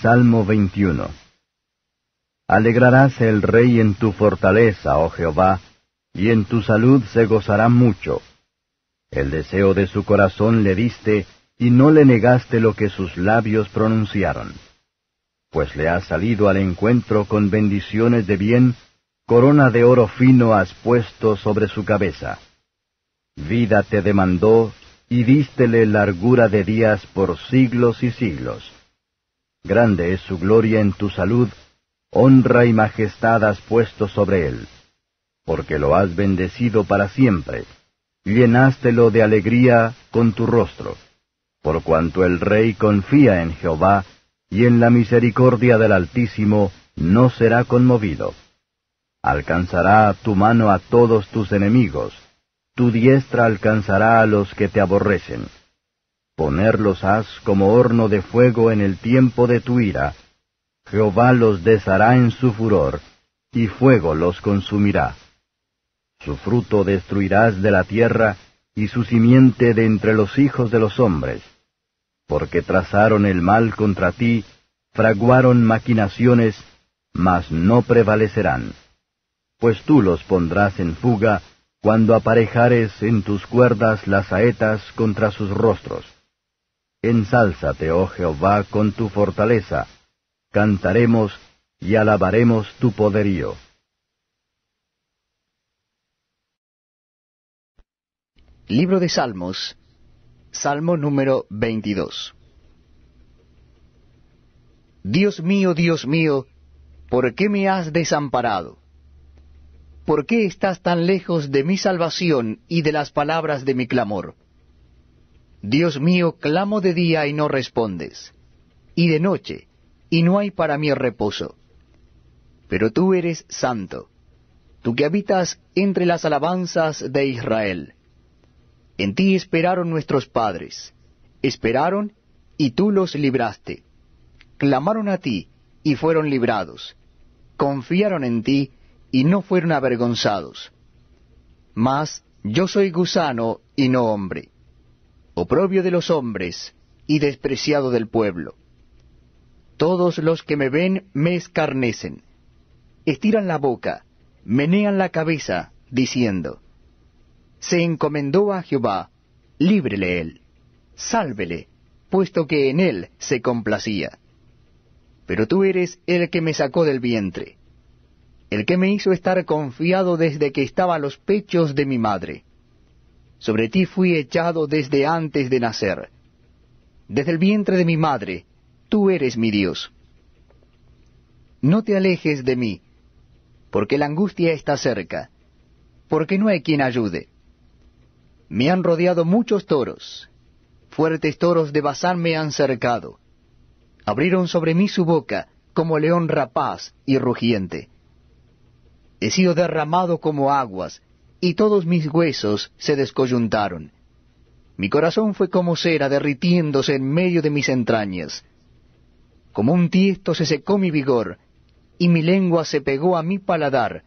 Salmo 21 Alegrarás el rey en tu fortaleza, oh Jehová, y en tu salud se gozará mucho. El deseo de su corazón le diste, y no le negaste lo que sus labios pronunciaron. Pues le has salido al encuentro con bendiciones de bien, corona de oro fino has puesto sobre su cabeza. Vida te demandó, y dístele largura de días por siglos y siglos. Grande es su gloria en tu salud, honra y majestad has puesto sobre él, porque lo has bendecido para siempre, llenástelo de alegría con tu rostro, por cuanto el rey confía en Jehová, y en la misericordia del Altísimo no será conmovido. Alcanzará tu mano a todos tus enemigos, tu diestra alcanzará a los que te aborrecen ponerlos has como horno de fuego en el tiempo de tu ira. Jehová los deshará en su furor, y fuego los consumirá. Su fruto destruirás de la tierra, y su simiente de entre los hijos de los hombres. Porque trazaron el mal contra ti, fraguaron maquinaciones, mas no prevalecerán. Pues tú los pondrás en fuga, cuando aparejares en tus cuerdas las saetas contra sus rostros. Ensálzate, oh Jehová, con tu fortaleza. Cantaremos y alabaremos tu poderío. Libro de Salmos, Salmo número 22. Dios mío, Dios mío, ¿por qué me has desamparado? ¿Por qué estás tan lejos de mi salvación y de las palabras de mi clamor? Dios mío, clamo de día y no respondes, y de noche, y no hay para mí reposo. Pero tú eres santo, tú que habitas entre las alabanzas de Israel. En ti esperaron nuestros padres, esperaron y tú los libraste. Clamaron a ti y fueron librados, confiaron en ti y no fueron avergonzados. Mas yo soy gusano y no hombre oprobio de los hombres y despreciado del pueblo. Todos los que me ven me escarnecen, estiran la boca, menean la cabeza, diciendo, Se encomendó a Jehová, líbrele él, sálvele, puesto que en él se complacía. Pero tú eres el que me sacó del vientre, el que me hizo estar confiado desde que estaba a los pechos de mi madre sobre ti fui echado desde antes de nacer. Desde el vientre de mi madre, tú eres mi Dios. No te alejes de mí, porque la angustia está cerca, porque no hay quien ayude. Me han rodeado muchos toros, fuertes toros de Bazán me han cercado. Abrieron sobre mí su boca, como león rapaz y rugiente. He sido derramado como aguas, y todos mis huesos se descoyuntaron. Mi corazón fue como cera derritiéndose en medio de mis entrañas. Como un tiesto se secó mi vigor, y mi lengua se pegó a mi paladar,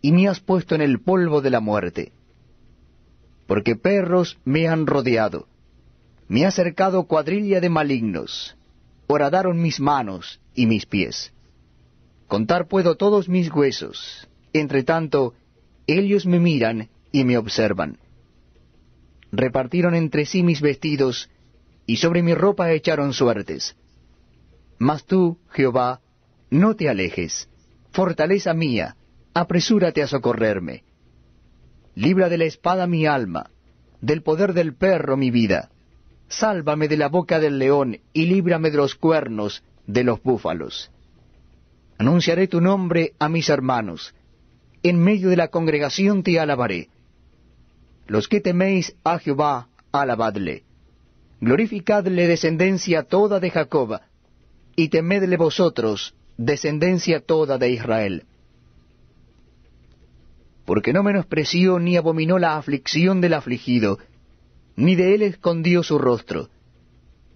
y me has puesto en el polvo de la muerte. Porque perros me han rodeado, me ha cercado cuadrilla de malignos, horadaron mis manos y mis pies. Contar puedo todos mis huesos, entre tanto, ellos me miran y me observan. Repartieron entre sí mis vestidos, y sobre mi ropa echaron suertes. Mas tú, Jehová, no te alejes, fortaleza mía, apresúrate a socorrerme. Libra de la espada mi alma, del poder del perro mi vida. Sálvame de la boca del león y líbrame de los cuernos de los búfalos. Anunciaré tu nombre a mis hermanos en medio de la congregación te alabaré. Los que teméis a Jehová, alabadle. Glorificadle descendencia toda de Jacob, y temedle vosotros, descendencia toda de Israel. Porque no menospreció ni abominó la aflicción del afligido, ni de él escondió su rostro,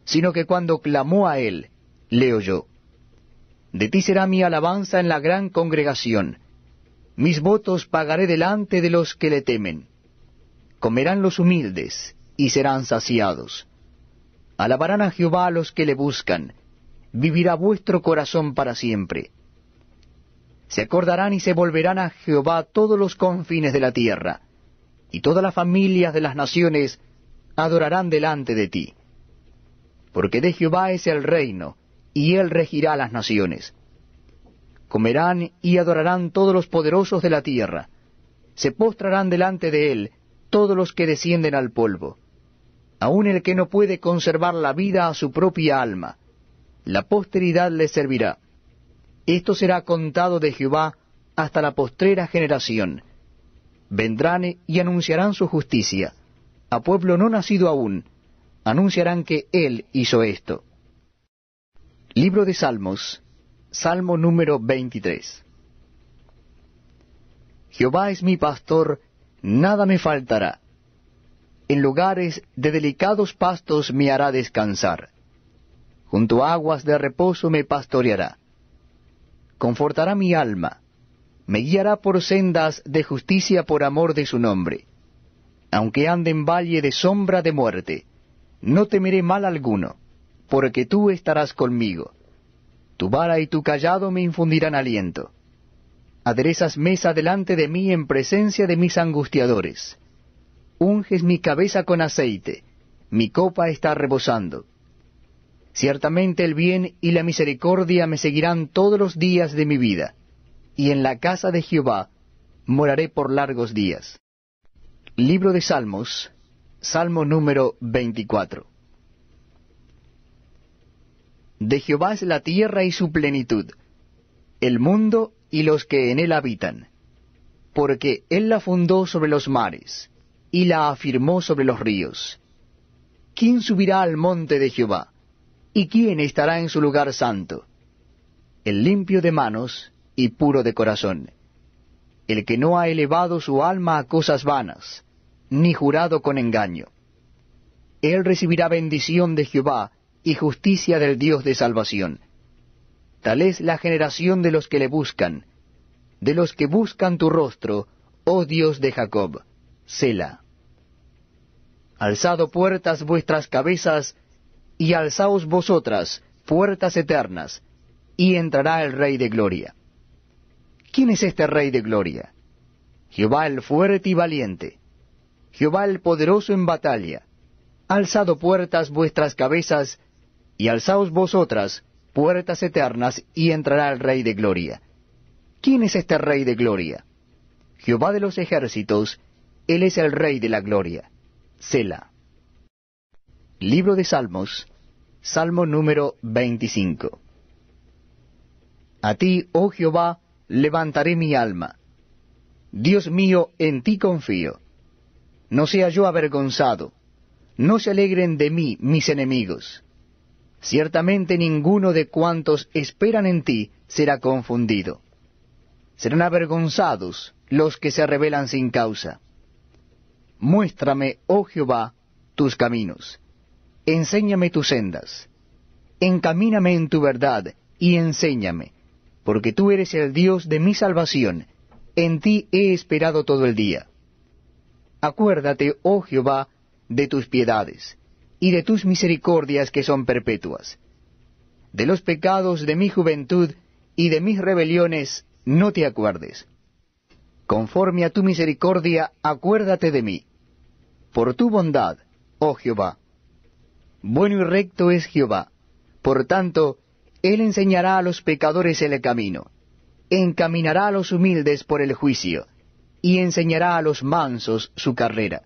sino que cuando clamó a él, le oyó. De ti será mi alabanza en la gran congregación mis votos pagaré delante de los que le temen. Comerán los humildes y serán saciados. Alabarán a Jehová los que le buscan. Vivirá vuestro corazón para siempre. Se acordarán y se volverán a Jehová todos los confines de la tierra, y todas las familias de las naciones adorarán delante de ti. Porque de Jehová es el reino, y él regirá las naciones comerán y adorarán todos los poderosos de la tierra, se postrarán delante de él todos los que descienden al polvo, aun el que no puede conservar la vida a su propia alma, la posteridad le servirá. Esto será contado de Jehová hasta la postrera generación. Vendrán y anunciarán su justicia. A pueblo no nacido aún, anunciarán que Él hizo esto. Libro de Salmos, Salmo número 23. Jehová es mi pastor, nada me faltará. En lugares de delicados pastos me hará descansar. Junto a aguas de reposo me pastoreará. Confortará mi alma. Me guiará por sendas de justicia por amor de su nombre. Aunque ande en valle de sombra de muerte, no temeré mal alguno, porque tú estarás conmigo tu vara y tu callado me infundirán aliento. Aderezas mesa delante de mí en presencia de mis angustiadores. Unges mi cabeza con aceite, mi copa está rebosando. Ciertamente el bien y la misericordia me seguirán todos los días de mi vida, y en la casa de Jehová moraré por largos días. Libro de Salmos, Salmo número 24. De Jehová es la tierra y su plenitud, el mundo y los que en él habitan, porque él la fundó sobre los mares, y la afirmó sobre los ríos. ¿Quién subirá al monte de Jehová? ¿Y quién estará en su lugar santo? El limpio de manos y puro de corazón, el que no ha elevado su alma a cosas vanas, ni jurado con engaño. Él recibirá bendición de Jehová, y justicia del Dios de salvación. Tal es la generación de los que le buscan, de los que buscan tu rostro, oh Dios de Jacob, Sela. Alzado puertas vuestras cabezas, y alzaos vosotras, puertas eternas, y entrará el Rey de Gloria. ¿Quién es este Rey de Gloria? Jehová el fuerte y valiente, Jehová el poderoso en batalla. Alzado puertas vuestras cabezas, y alzaos vosotras puertas eternas, y entrará el Rey de Gloria. ¿Quién es este Rey de Gloria? Jehová de los ejércitos, Él es el Rey de la Gloria. Sela. Libro de Salmos, Salmo número 25. A ti, oh Jehová, levantaré mi alma. Dios mío, en ti confío. No sea yo avergonzado. No se alegren de mí mis enemigos Ciertamente ninguno de cuantos esperan en ti será confundido. Serán avergonzados los que se rebelan sin causa. Muéstrame, oh Jehová, tus caminos. Enséñame tus sendas. Encamíname en tu verdad y enséñame, porque tú eres el Dios de mi salvación. En ti he esperado todo el día. Acuérdate, oh Jehová, de tus piedades y de tus misericordias que son perpetuas. De los pecados de mi juventud y de mis rebeliones no te acuerdes. Conforme a tu misericordia, acuérdate de mí. Por tu bondad, oh Jehová. Bueno y recto es Jehová. Por tanto, Él enseñará a los pecadores el camino. Encaminará a los humildes por el juicio. Y enseñará a los mansos su carrera.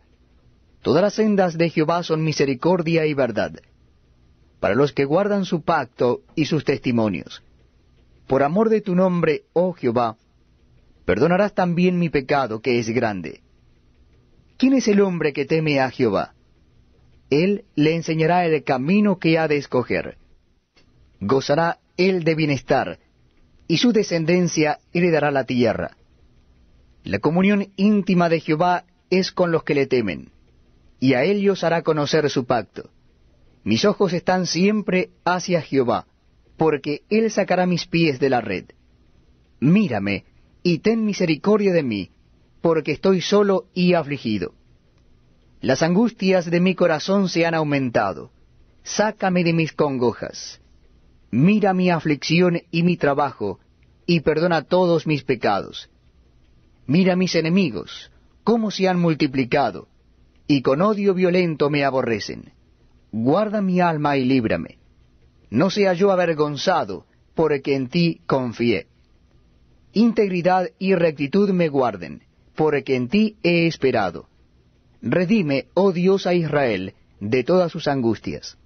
Todas las sendas de Jehová son misericordia y verdad, para los que guardan su pacto y sus testimonios. Por amor de tu nombre, oh Jehová, perdonarás también mi pecado, que es grande. ¿Quién es el hombre que teme a Jehová? Él le enseñará el camino que ha de escoger. Gozará él de bienestar, y su descendencia heredará la tierra. La comunión íntima de Jehová es con los que le temen y a ellos hará conocer su pacto. Mis ojos están siempre hacia Jehová, porque él sacará mis pies de la red. Mírame y ten misericordia de mí, porque estoy solo y afligido. Las angustias de mi corazón se han aumentado. Sácame de mis congojas. Mira mi aflicción y mi trabajo, y perdona todos mis pecados. Mira mis enemigos, cómo se han multiplicado y con odio violento me aborrecen. Guarda mi alma y líbrame. No sea yo avergonzado, porque en ti confié. Integridad y rectitud me guarden, porque en ti he esperado. Redime, oh Dios, a Israel de todas sus angustias.